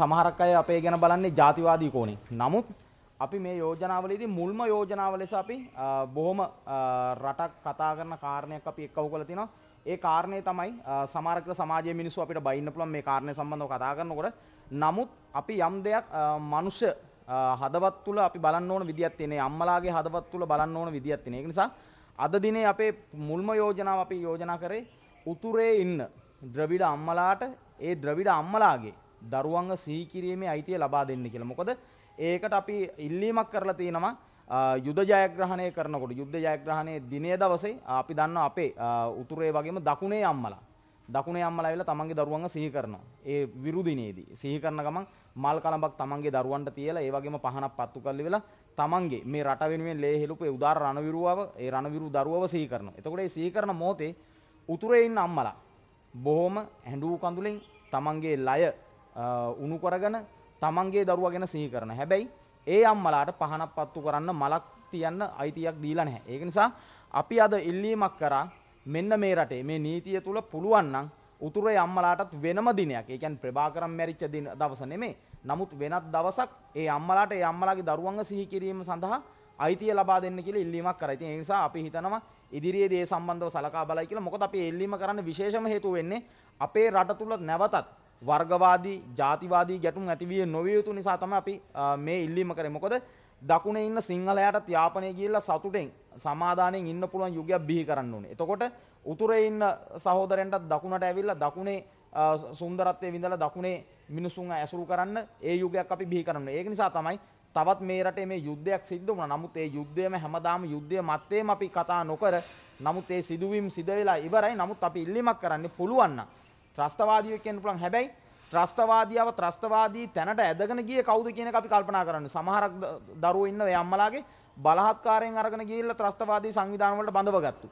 සමහරක් අය අපේ ගැන බලන්නේ ජාතිවාදී කෝණේ. නමුත් අපි මේ යෝජනාවලදී මුල්ම යෝජනාව ලෙස අපි බොහොම රටක් කතා කරන කාරණයක් අපි එක්කව කරලා තිනවා. ඒ කාරණේ තමයි සමහරකට සමාජයේ මිනිස්සු අපිට බයින්න පුළුවන් මේ කාරණේ සම්බන්ධව කතා කරනකොට. නමුත් අපි යම් දෙයක් මනුෂ්‍ය හදවත් තුළ අපි බලන්න ඕන විදියක් තියෙනවා. අම්මලාගේ හදවත් තුළ බලන්න ඕන විදියක් තියෙනවා. ඒ නිසා අද දිනේ අපේ මුල්ම යෝජනාව අපි යෝජනා කරේ උතුරේ ඉන්න ද්‍රවිඩ අම්මලාට ඒ ද්‍රවිඩ අම්මලාගේ දරුවන්ව සිහි කිරීමේ අයිතිය ලබා දෙන්න කියලා. මොකද ඒකට අපි ඉල්ලීමක් කරලා තිනවා යුද ජයග්‍රහණය කරනකොට යුද්ධ ජයග්‍රහණයේ දිනේ දවසේ අපි දන්නවා අපේ උතුරේ වගේම දකුණේ අම්මලා දකුණේ අම්මලා ඇවිල්ලා තමන්ගේ දරුවන්ව සිහි කරනවා. ඒ විරුදිනේදී සිහි කරන ගමන් මල් කලඹක් තමන්ගේ දරුවන්ට තියලා ඒ වගේම පහනක් පත්තු කරලි වෙලා තමන්ගේ මේ රට වෙනුවෙන් ලේ හෙළුපු ඒ උදාර රණවිරුවව ඒ රණවිරු දරුවව සිහි කරනවා. එතකොට ඒ සිහි කරන මොහොතේ උතුරේ ඉන්න අම්මලා බොහොම හැඬූ කඳුලෙන් තමන්ගේ ලය උණු කරගෙන තමන්ගේ දරුවා ගැන සිහි කරන. හැබැයි ඒ අම්මලාට පහනක් පත්තු කරන්න මලක් තියන්න අයිතියක් දීලා නැහැ. ඒක නිසා අපි අද ඉල්ලීමක් කරා මෙන්න මේ රටේ මේ නීතිය තුල පුළුවන් නම් උතුරේ අම්මලාටත් වෙනම දිනයක්. ඒ කියන්නේ ප්‍රභාකරම් මැරිච්ච දින දවස නෙමෙයි. නමුත් වෙනත් දවසක් ඒ අම්මලාට ඒ අම්මලාගේ දරුවන්ව සිහි කිරීම සඳහා අයිතිය ලබා දෙන්න කියලා ඉල්ලීමක් කරා. ඉතින් ඒ නිසා අපි හිතනවා ඉදිරියේදී ඒ සම්බන්ධව සලකා බලයි කියලා. මොකද අපි ඉල්ලීම කරන්න විශේෂම හේතුව වෙන්නේ අපේ රට තුල නැවතත් වර්ගවාදී ජාතිවාදී ගැටුම් ඇතිවිය නොවිය යුතු නිසා තමයි අපි මේ ඉල්ලීම කරේ. මොකද දකුණේ ඉන්න සිංහලයාට යාපනයේ ගිහිල්ලා සතුටෙන් සමාදානෙන් ඉන්න පුළුවන් යුගයක් බිහි කරන්න ඕනේ. එතකොට උතුරේ ඉන්න සහෝදරයන්ටත් දකුණට ඇවිල්ලා දකුණේ සුන්දරත්වයේ විඳලා දකුණේ මිනිසුන් ඇසුරු කරන්න ඒ යුගයක් අපි බිහි කරන්න. ඒක නිසා තමයි තවත් මේ රටේ මේ යුද්ධයක් සිද්ධ වුණා. නමුත් ඒ යුද්ධයම හැමදාම යුද්ධය මැත්තේම අපි කතා නොකර නමුත් ඒ සිදුවීම් සිද වෙලා ඉවරයි. නමුත් අපි ඉල්ලීමක් කරන්න පුළුවන් නම් ත්‍රස්තවාදීව කියන්න පුළුවන්. හැබැයි ත්‍රස්තවාදියාව ත්‍රස්තවාදී තැනට ඇදගෙන ගියේ කවුද කියන එක අපි කල්පනා කරන්න. සමහරක් දරුවෝ ඉන්න ඒ අම්මලාගේ බලහත්කාරයෙන් අරගෙන ගිහිල්ලා ත්‍රස්තවාදී සංවිධාන වලට බඳවගත්තු.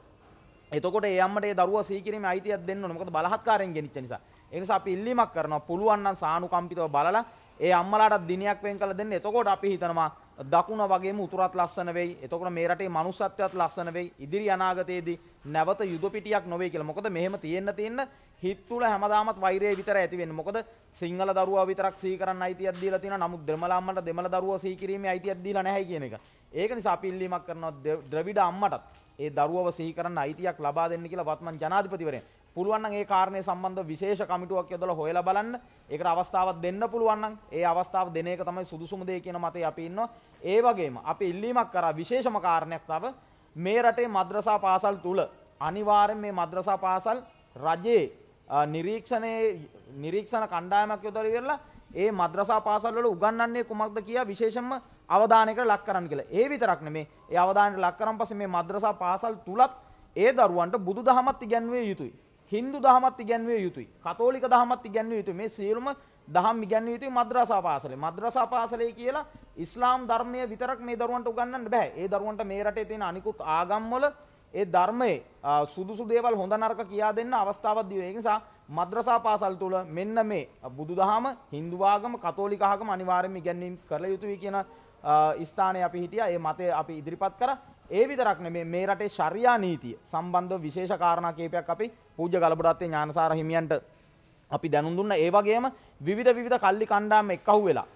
එතකොට ඒ අම්මට ඒ දරුවා සීකිරීමේ අයිතියක් දෙන්න ඕන. මොකද බලහත්කාරයෙන් ගෙනිච්ච නිසා. ඒ නිසා අපි ඉල්ලීමක් කරනවා. පුළුවන් නම් සානුකම්පිතව බලලා ඒ අම්මලාටත් දිනයක් වෙන් කරලා දෙන්න. එතකොට අපි හිතනවා දකුණ වගේම උතුරත් ලස්සන වෙයි. එතකොට මේ රටේ මනුස්සත්වයත් ලස්සන වෙයි. ඉදිරි අනාගතයේදී නැවත යුද පිටියක් නොවේ කියලා. මොකද මෙහෙම තියෙන්න තියෙන්න හිත් තුළ හැමදාමත් වෛරය විතර ඇති වෙන්නේ. මොකද සිංහල දරුවා විතරක් සිහි කරන්න අයිතියක් දීලා තියෙනවා. නමුත් දෙමළ අම්මන්ට දෙමළ දරුවා සිහි කිරීමේ අයිතියක් දීලා නැහැ කියන එක. ඒක නිසා අපි ඉල්ලීමක් කරනවා ද්‍රවිඩ අම්මටත් ඒ දරුවව සිහි කරන්න අයිතියක් ලබා දෙන්න කියලා වත්මන් ජනාධිපතිවරයා පුළුවන් නම් ඒ කාරණේ සම්බන්ධ විශේෂ කමිටුවක් යොදලා හොයලා බලන්න. ඒකට අවස්ථාවක් දෙන්න පුළුවන් නම් ඒ අවස්ථාව දෙන එක තමයි සුදුසුම දේ කියන මතේ අපි ඉන්නවා. ඒ වගේම අපි ඉල්ලීමක් කරා විශේෂම කාරණයක් තව මේ රටේ මද්‍රසා පාසල් තුල අනිවාර්යෙන් මේ මද්‍රසා පාසල් රජයේ නිරීක්ෂණයේ නිරීක්ෂණ කණ්ඩායමක් යොදලා ඉවරලා ඒ මද්‍රසා පාසල් වල උගන්වන්නේ කුමක්ද කියලා විශේෂම අවධානයකට ලක් කරන්න කියලා. ඒ විතරක් නෙමේ. ඒ අවධානයට ලක් කරන් පස්සේ මේ මද්‍රසා පාසල් තුලත් ඒ දරුවන්ට බුදුදහමත් ඉගැන්විය යුතුයි. Hindu දහමත් ඉගැන්විය යුතුයි. කතෝලික දහමත් ඉගැන්විය යුතුයි. මේ සියලුම දහම් ඉගැන්විය යුතුයි මද්‍රසා පාසලේ. මද්‍රසා පාසලේ කියලා ඉස්ලාම් ධර්මය විතරක් මේ දරුවන්ට උගන්වන්න බෑ. ඒ දරුවන්ට මේ රටේ තියෙන අනිකුත් ආගම්වල ඒ ධර්මයේ සුදුසු දේවල් හොඳ නරක කියා දෙන්න අවස්ථාවක් දීලා ඒ නිසා මද්‍රසා පාසල් තුල මෙන්න මේ බුදුදහම Hindu ආගම කතෝලික ආගම අනිවාර්යයෙන්ම ඉගැන්වීම් කළ යුතුයි කියන ස්ථානයේ අපි හිටියා. ඒ මතය අපි ඉදිරිපත් කරා. ඒ විතරක් නෙමේ මේ රටේ ශරියා නීතිය සම්බන්ධව විශේෂ කාරණා කිහිපයක් අපි පූජ්‍ය ගලබඩත්තේ ඥානසාර හිමියන්ට අපි දැනුම් දුන්නා. ඒ වගේම විවිධ විවිධ කල්ලි කණ්ඩායම් එක්කහුව වෙලා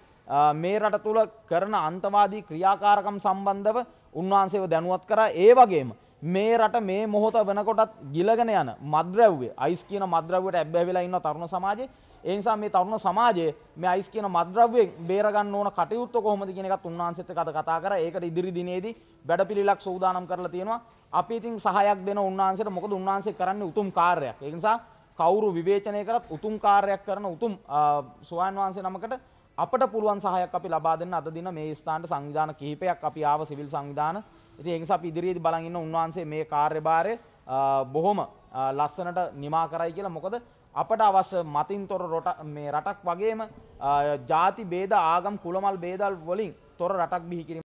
මේ රට තුල කරන අන්තවාදී ක්‍රියාකාරකම් සම්බන්ධව උන්වහන්සේව දැනුවත් කරා. ඒ වගේම මේ රට මේ මොහොත වෙනකොටත් ගිලගෙන යන මද්ද්‍රව්‍ය අයිස් කියන මද්ද්‍රව්‍යට ඇබ්බැහිලා ඉන්න තරුණ සමාජයේ ඒ නිසා මේ තරුණ සමාජය මේ අයිස් කියන මත්ද්‍රව්‍යයෙන් බේර ගන්න ඕන කටයුත්ත කොහොමද කියන එකත් උන්වහන්සේත් එක්ක අද කතා කරා. ඒකට ඉදිරි දිනේදී වැඩපිළිවෙලක් සූදානම් කරලා තියෙනවා. අපි ඉතින් සහයක් දෙන උන්වහන්සේට මොකද උන්වහන්සේ කරන්නේ උතුම් කාර්යයක්. ඒ නිසා කවුරු විවේචනය කරත් උතුම් කාර්යයක් කරන උතුම් සුවාන් වහන්සේ නමකට අපට පුළුවන් සහයක් අපි ලබා දෙන්න අද දින මේ ස්ථානට සංවිධාන කිහිපයක් අපි ආව සිවිල් සංවිධාන. ඉතින් ඒ නිසා අපි ඉදිරියේදී බලන් ඉන්න උන්වහන්සේ මේ කාර්යභාරය බොහොම ලස්සනට නිමා කරයි කියලා මොකද අපට අවශ්‍ය මතින්තොර මේ රටක් වගේම ජාති බේද ආගම් කුලමල් බේදල් වලින් තොර රටක් බිහි කිරීම